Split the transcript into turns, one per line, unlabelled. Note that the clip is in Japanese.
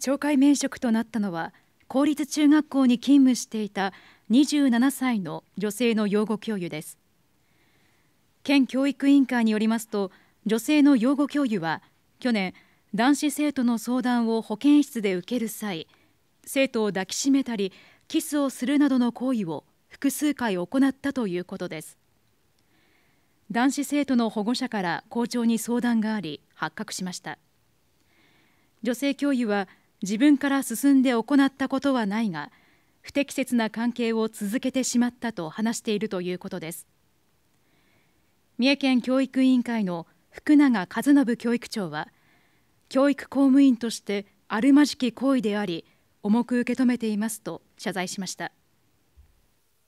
懲戒免職となったのは公立中学校に勤務していた27歳の女性の養護教諭です県教育委員会によりますと女性の養護教諭は去年男子生徒の相談を保健室で受ける際生徒を抱きしめたりキスをするなどの行為を複数回行ったということです男子生徒の保護者から校長に相談があり発覚しました女性教諭は自分から進んで行ったことはないが不適切な関係を続けてしまったと話しているということです三重県教育委員会の福永和信教育長は教育公務員としてあるまじき行為であり重く受け止めていますと謝罪しました。